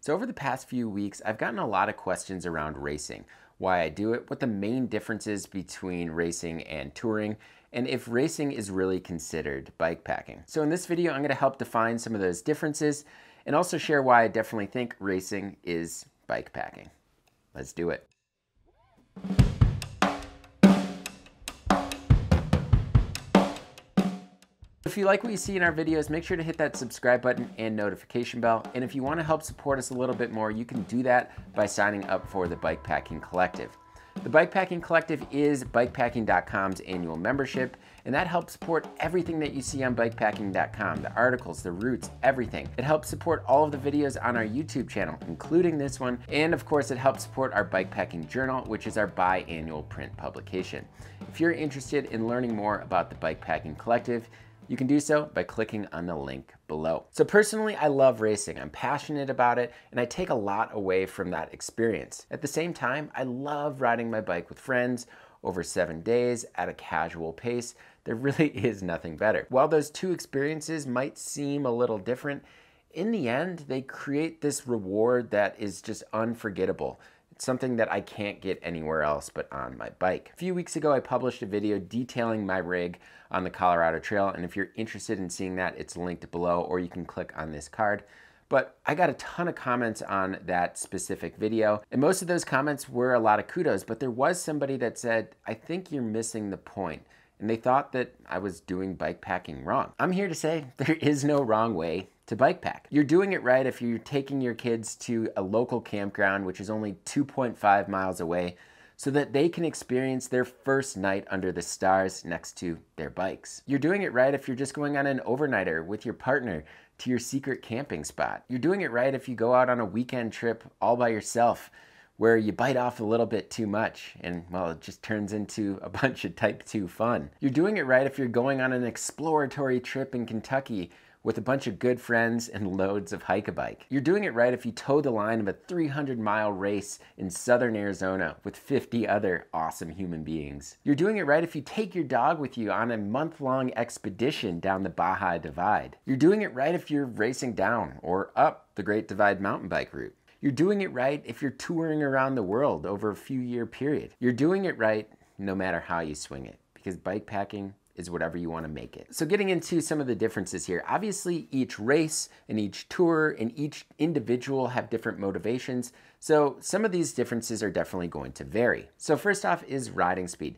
So over the past few weeks, I've gotten a lot of questions around racing, why I do it, what the main differences between racing and touring, and if racing is really considered bikepacking. So in this video, I'm gonna help define some of those differences and also share why I definitely think racing is bikepacking. Let's do it. If you like what you see in our videos, make sure to hit that subscribe button and notification bell. And if you wanna help support us a little bit more, you can do that by signing up for the Bikepacking Collective. The Bikepacking Collective is bikepacking.com's annual membership, and that helps support everything that you see on bikepacking.com the articles, the routes, everything. It helps support all of the videos on our YouTube channel, including this one, and of course, it helps support our Bikepacking Journal, which is our biannual print publication. If you're interested in learning more about the Bikepacking Collective, you can do so by clicking on the link below. So personally, I love racing. I'm passionate about it and I take a lot away from that experience. At the same time, I love riding my bike with friends over seven days at a casual pace. There really is nothing better. While those two experiences might seem a little different, in the end, they create this reward that is just unforgettable something that I can't get anywhere else but on my bike. A few weeks ago, I published a video detailing my rig on the Colorado Trail, and if you're interested in seeing that, it's linked below, or you can click on this card but I got a ton of comments on that specific video. And most of those comments were a lot of kudos, but there was somebody that said, I think you're missing the point. And they thought that I was doing bike packing wrong. I'm here to say there is no wrong way to bike pack. You're doing it right if you're taking your kids to a local campground, which is only 2.5 miles away, so that they can experience their first night under the stars next to their bikes. You're doing it right if you're just going on an overnighter with your partner to your secret camping spot. You're doing it right if you go out on a weekend trip all by yourself where you bite off a little bit too much and well it just turns into a bunch of type 2 fun. You're doing it right if you're going on an exploratory trip in Kentucky with a bunch of good friends and loads of hike a bike. You're doing it right if you tow the line of a 300 mile race in southern Arizona with 50 other awesome human beings. You're doing it right if you take your dog with you on a month long expedition down the Baja Divide. You're doing it right if you're racing down or up the Great Divide mountain bike route. You're doing it right if you're touring around the world over a few year period. You're doing it right no matter how you swing it because bike packing is whatever you wanna make it. So getting into some of the differences here, obviously each race and each tour and each individual have different motivations. So some of these differences are definitely going to vary. So first off is riding speed.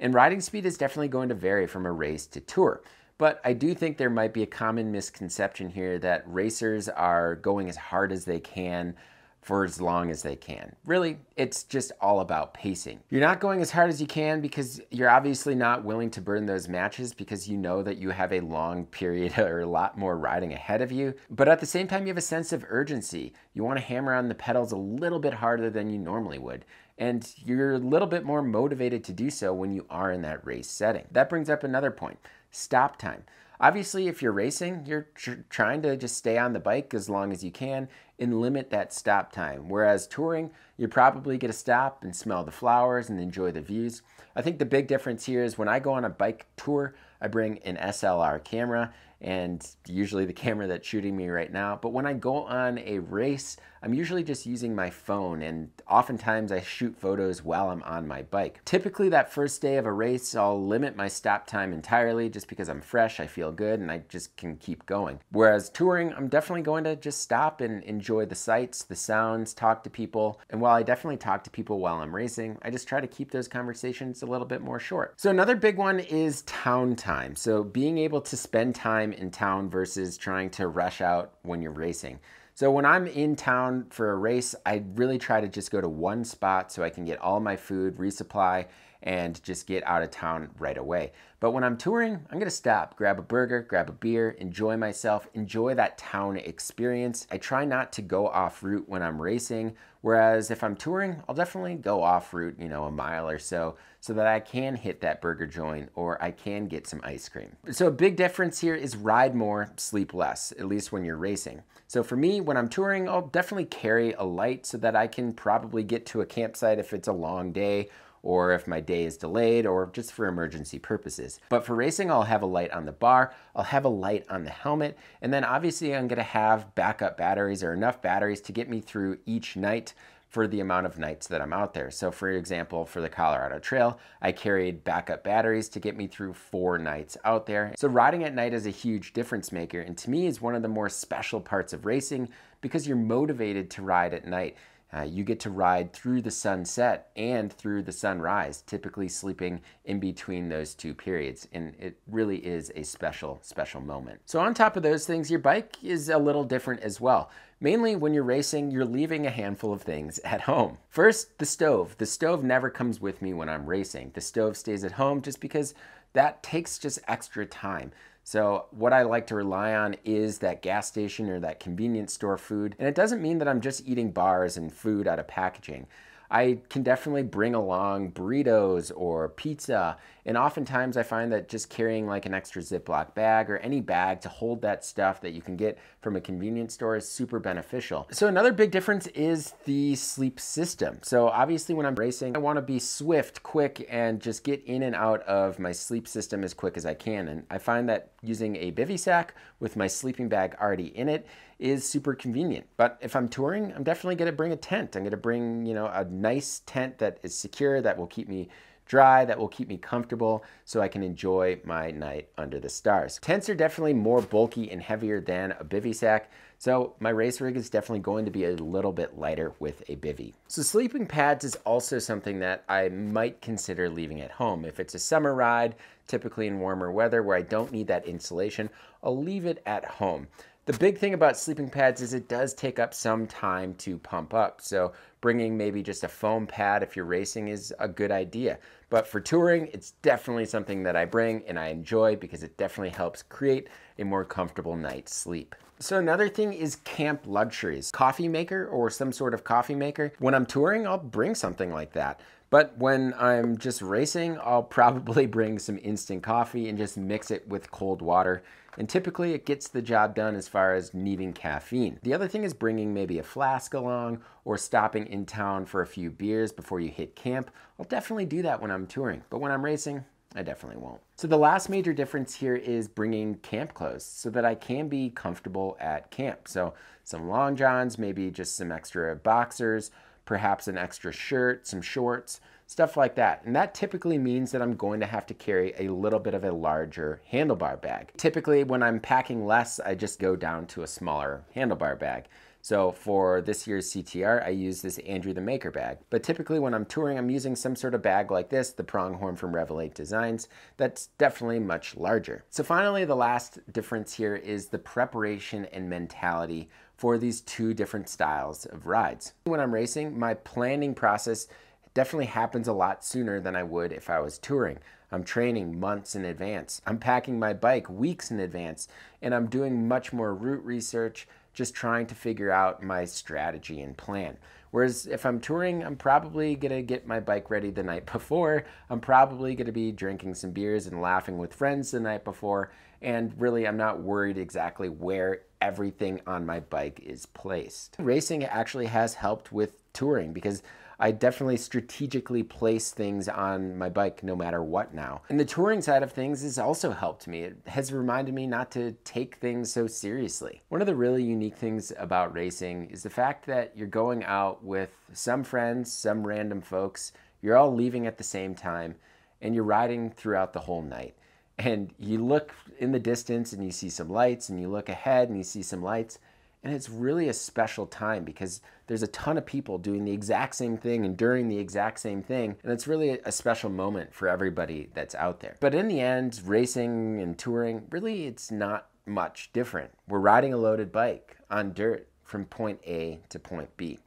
And riding speed is definitely going to vary from a race to tour. But I do think there might be a common misconception here that racers are going as hard as they can for as long as they can. Really, it's just all about pacing. You're not going as hard as you can because you're obviously not willing to burn those matches because you know that you have a long period or a lot more riding ahead of you. But at the same time, you have a sense of urgency. You wanna hammer on the pedals a little bit harder than you normally would and you're a little bit more motivated to do so when you are in that race setting. That brings up another point, stop time. Obviously, if you're racing, you're tr trying to just stay on the bike as long as you can and limit that stop time. Whereas touring, you're probably going to stop and smell the flowers and enjoy the views. I think the big difference here is when I go on a bike tour, I bring an SLR camera and usually the camera that's shooting me right now. But when I go on a race, I'm usually just using my phone and oftentimes I shoot photos while I'm on my bike. Typically that first day of a race, I'll limit my stop time entirely just because I'm fresh, I feel good, and I just can keep going. Whereas touring, I'm definitely going to just stop and enjoy the sights, the sounds, talk to people. And while I definitely talk to people while I'm racing, I just try to keep those conversations a little bit more short. So another big one is town time. So being able to spend time time in town versus trying to rush out when you're racing. So when I'm in town for a race, I really try to just go to one spot so I can get all my food, resupply, and just get out of town right away. But when I'm touring, I'm gonna stop, grab a burger, grab a beer, enjoy myself, enjoy that town experience. I try not to go off route when I'm racing, whereas if I'm touring, I'll definitely go off route, you know, a mile or so, so that I can hit that burger joint or I can get some ice cream. So a big difference here is ride more, sleep less, at least when you're racing. So for me, when I'm touring, I'll definitely carry a light so that I can probably get to a campsite if it's a long day or if my day is delayed or just for emergency purposes. But for racing, I'll have a light on the bar, I'll have a light on the helmet, and then obviously I'm gonna have backup batteries or enough batteries to get me through each night for the amount of nights that I'm out there. So for example, for the Colorado Trail, I carried backup batteries to get me through four nights out there. So riding at night is a huge difference maker and to me is one of the more special parts of racing because you're motivated to ride at night. Uh, you get to ride through the sunset and through the sunrise, typically sleeping in between those two periods. And it really is a special, special moment. So on top of those things, your bike is a little different as well. Mainly when you're racing, you're leaving a handful of things at home. First, the stove. The stove never comes with me when I'm racing. The stove stays at home just because that takes just extra time. So what I like to rely on is that gas station or that convenience store food. And it doesn't mean that I'm just eating bars and food out of packaging. I can definitely bring along burritos or pizza. And oftentimes I find that just carrying like an extra Ziploc bag or any bag to hold that stuff that you can get from a convenience store is super beneficial. So another big difference is the sleep system. So obviously when I'm racing, I wanna be swift, quick, and just get in and out of my sleep system as quick as I can. And I find that using a bivy sack with my sleeping bag already in it is super convenient. But if I'm touring, I'm definitely going to bring a tent. I'm going to bring, you know, a nice tent that is secure, that will keep me dry, that will keep me comfortable so I can enjoy my night under the stars. Tents are definitely more bulky and heavier than a bivy sack, so my race rig is definitely going to be a little bit lighter with a bivy. So sleeping pads is also something that I might consider leaving at home. If it's a summer ride, typically in warmer weather where I don't need that insulation, I'll leave it at home. The big thing about sleeping pads is it does take up some time to pump up. So bringing maybe just a foam pad if you're racing is a good idea. But for touring, it's definitely something that I bring and I enjoy because it definitely helps create a more comfortable night's sleep. So another thing is camp luxuries. Coffee maker or some sort of coffee maker. When I'm touring, I'll bring something like that. But when I'm just racing, I'll probably bring some instant coffee and just mix it with cold water. And typically it gets the job done as far as needing caffeine. The other thing is bringing maybe a flask along or stopping in town for a few beers before you hit camp. I'll definitely do that when I'm touring, but when I'm racing, I definitely won't. So the last major difference here is bringing camp clothes so that I can be comfortable at camp. So some long johns, maybe just some extra boxers, perhaps an extra shirt, some shorts, stuff like that. And that typically means that I'm going to have to carry a little bit of a larger handlebar bag. Typically when I'm packing less, I just go down to a smaller handlebar bag. So for this year's CTR, I use this Andrew the Maker bag. But typically when I'm touring, I'm using some sort of bag like this, the Pronghorn from Revelate Designs, that's definitely much larger. So finally, the last difference here is the preparation and mentality for these two different styles of rides. When I'm racing, my planning process definitely happens a lot sooner than I would if I was touring. I'm training months in advance. I'm packing my bike weeks in advance, and I'm doing much more route research just trying to figure out my strategy and plan. Whereas if I'm touring, I'm probably going to get my bike ready the night before. I'm probably going to be drinking some beers and laughing with friends the night before. And really, I'm not worried exactly where everything on my bike is placed. Racing actually has helped with touring because I definitely strategically place things on my bike no matter what now. And the touring side of things has also helped me. It has reminded me not to take things so seriously. One of the really unique things about racing is the fact that you're going out with some friends, some random folks, you're all leaving at the same time, and you're riding throughout the whole night. And you look in the distance and you see some lights, and you look ahead and you see some lights and it's really a special time because there's a ton of people doing the exact same thing, and doing the exact same thing. And it's really a special moment for everybody that's out there. But in the end, racing and touring, really, it's not much different. We're riding a loaded bike on dirt from point A to point B.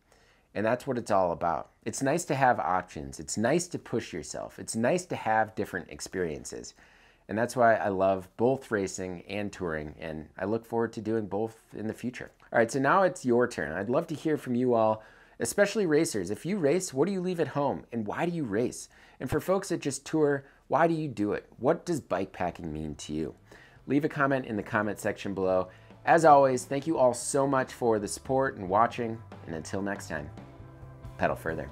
And that's what it's all about. It's nice to have options. It's nice to push yourself. It's nice to have different experiences. And that's why I love both racing and touring, and I look forward to doing both in the future. All right, so now it's your turn. I'd love to hear from you all, especially racers. If you race, what do you leave at home and why do you race? And for folks that just tour, why do you do it? What does bike packing mean to you? Leave a comment in the comment section below. As always, thank you all so much for the support and watching, and until next time, pedal further.